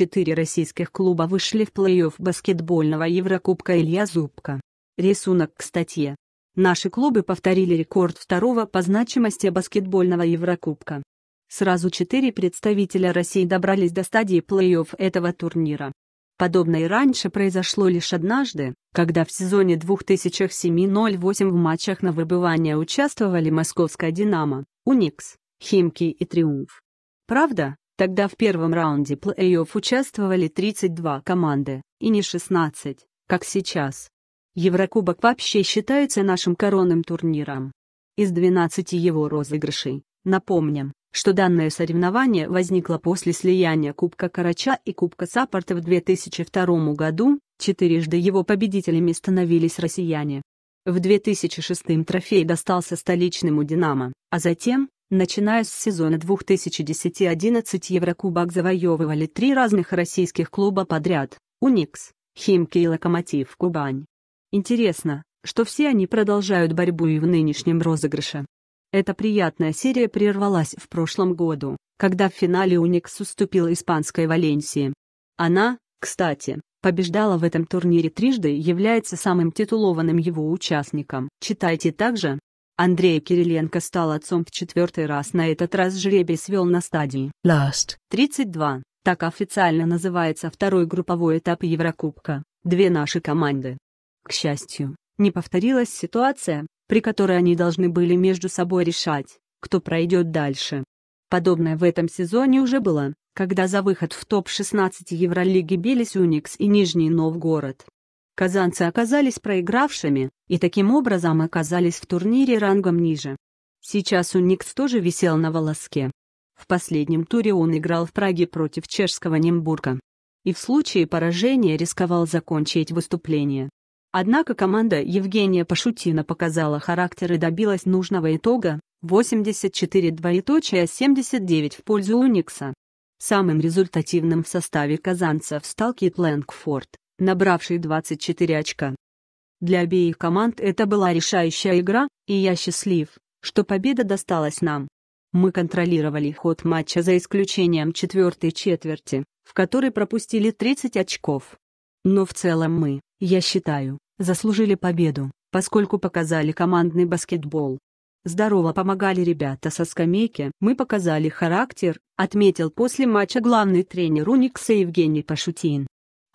Четыре российских клуба вышли в плей-офф баскетбольного Еврокубка Илья Зубка. Рисунок к статье. Наши клубы повторили рекорд второго по значимости баскетбольного Еврокубка. Сразу четыре представителя России добрались до стадии плей-офф этого турнира. Подобное и раньше произошло лишь однажды, когда в сезоне 2007-08 в матчах на выбывание участвовали московская «Динамо», «Уникс», «Химки» и «Триумф». Правда, Тогда в первом раунде плей-офф участвовали 32 команды, и не 16, как сейчас. Еврокубок вообще считается нашим коронным турниром. Из 12 его розыгрышей, напомним, что данное соревнование возникло после слияния Кубка Карача и Кубка Саппорта в 2002 году, четырежды его победителями становились россияне. В 2006 трофей достался столичному «Динамо», а затем, Начиная с сезона 2010-11 Еврокубок завоевывали три разных российских клуба подряд – «Уникс», «Химки» и «Локомотив Кубань». Интересно, что все они продолжают борьбу и в нынешнем розыгрыше. Эта приятная серия прервалась в прошлом году, когда в финале «Уникс» уступил испанской Валенсии. Она, кстати, побеждала в этом турнире трижды и является самым титулованным его участником. Читайте также Андрей Кириленко стал отцом в четвертый раз, на этот раз жребий свел на стадии Last 32, так официально называется второй групповой этап Еврокубка, две наши команды. К счастью, не повторилась ситуация, при которой они должны были между собой решать, кто пройдет дальше. Подобное в этом сезоне уже было, когда за выход в топ-16 Евролиги бились Уникс и Нижний Новгород. Казанцы оказались проигравшими, и таким образом оказались в турнире рангом ниже. Сейчас Уникс тоже висел на волоске. В последнем туре он играл в Праге против чешского Нембурга. И в случае поражения рисковал закончить выступление. Однако команда Евгения Пашутина показала характер и добилась нужного итога 84 двоеточия 79 в пользу Уникса. Самым результативным в составе казанцев стал Кит Лэнгфорд, набравший 24 очка. Для обеих команд это была решающая игра, и я счастлив, что победа досталась нам. Мы контролировали ход матча за исключением четвертой четверти, в которой пропустили 30 очков. Но в целом мы, я считаю, заслужили победу, поскольку показали командный баскетбол. Здорово помогали ребята со скамейки, мы показали характер, отметил после матча главный тренер Уникса Евгений Пашутин.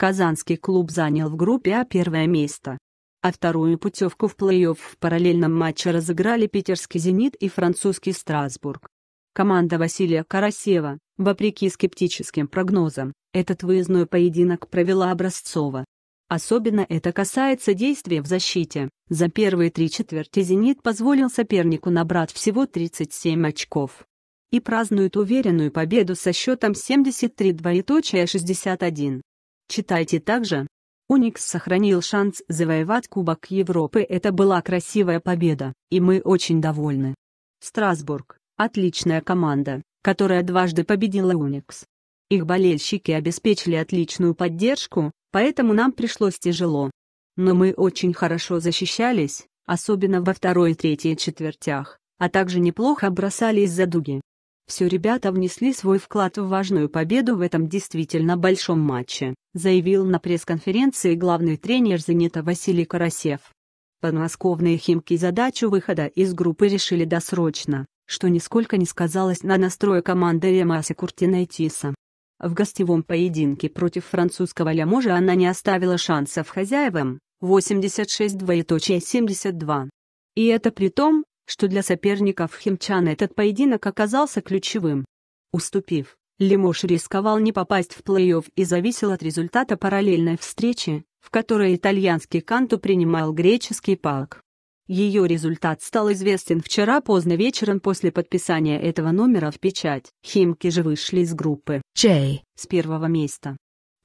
Казанский клуб занял в группе А первое место. А вторую путевку в плей-офф в параллельном матче разыграли питерский «Зенит» и французский «Страсбург». Команда Василия Карасева, вопреки скептическим прогнозам, этот выездной поединок провела образцово. Особенно это касается действия в защите. За первые три четверти «Зенит» позволил сопернику набрать всего 37 очков. И празднует уверенную победу со счетом 73 двоеточие 61. Читайте также. Уникс сохранил шанс завоевать Кубок Европы. Это была красивая победа, и мы очень довольны. Страсбург – отличная команда, которая дважды победила Уникс. Их болельщики обеспечили отличную поддержку, поэтому нам пришлось тяжело. Но мы очень хорошо защищались, особенно во второй и третьей четвертях, а также неплохо бросали из-за дуги. Все ребята внесли свой вклад в важную победу в этом действительно большом матче, заявил на пресс-конференции главный тренер «Зенита» Василий Карасев. Подмосковные «Химки» задачу выхода из группы решили досрочно, что нисколько не сказалось на настрое команды Ремаса Тиса. В гостевом поединке против французского Ляможа она не оставила шансов хозяевам, 86-72. И это при том, что для соперников химчан этот поединок оказался ключевым. Уступив, Лимош рисковал не попасть в плей-офф и зависел от результата параллельной встречи, в которой итальянский Канту принимал греческий Палк. Ее результат стал известен вчера поздно вечером после подписания этого номера в печать. Химки же вышли из группы Чей с первого места.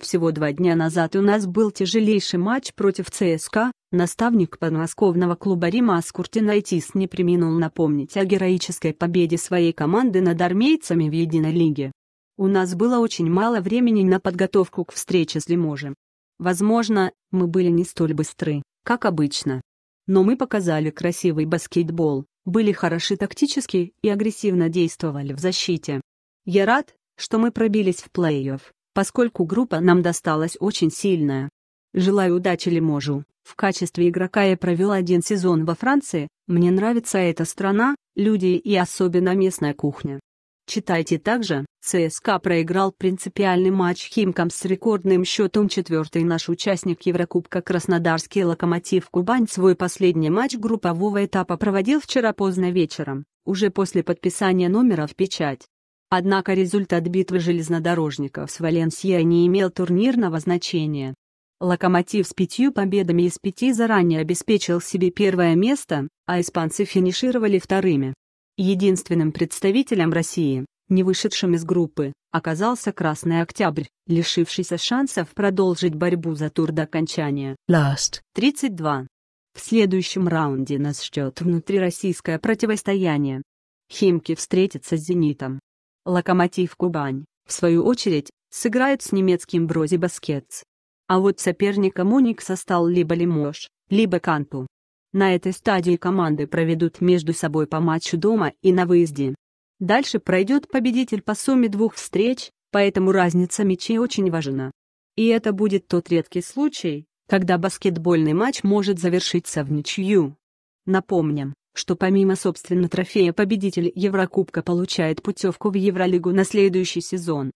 Всего два дня назад у нас был тяжелейший матч против ЦСКА, Наставник подмосковного клуба Рима Куртин Айтис не преминул напомнить о героической победе своей команды над армейцами в единой лиге. «У нас было очень мало времени на подготовку к встрече с Лиможем. Возможно, мы были не столь быстры, как обычно. Но мы показали красивый баскетбол, были хороши тактически и агрессивно действовали в защите. Я рад, что мы пробились в плей-офф, поскольку группа нам досталась очень сильная. Желаю удачи Лиможу, в качестве игрока я провел один сезон во Франции, мне нравится эта страна, люди и особенно местная кухня. Читайте также, ЦСКА проиграл принципиальный матч Химкам с рекордным счетом четвертый наш участник Еврокубка Краснодарский Локомотив Кубань свой последний матч группового этапа проводил вчера поздно вечером, уже после подписания номера в печать. Однако результат битвы железнодорожников с Валенсией не имел турнирного значения. Локомотив с пятью победами из пяти заранее обеспечил себе первое место, а испанцы финишировали вторыми. Единственным представителем России, не вышедшим из группы, оказался Красный Октябрь, лишившийся шансов продолжить борьбу за тур до окончания. Last. 32. В следующем раунде нас ждет внутрироссийское противостояние. Химки встретятся с «Зенитом». «Локомотив Кубань», в свою очередь, сыграет с немецким «Брози Баскетс». А вот соперником Уникса стал либо Лимош, либо Канту. На этой стадии команды проведут между собой по матчу дома и на выезде. Дальше пройдет победитель по сумме двух встреч, поэтому разница мячей очень важна. И это будет тот редкий случай, когда баскетбольный матч может завершиться в ничью. Напомним, что помимо собственно трофея победитель Еврокубка получает путевку в Евролигу на следующий сезон.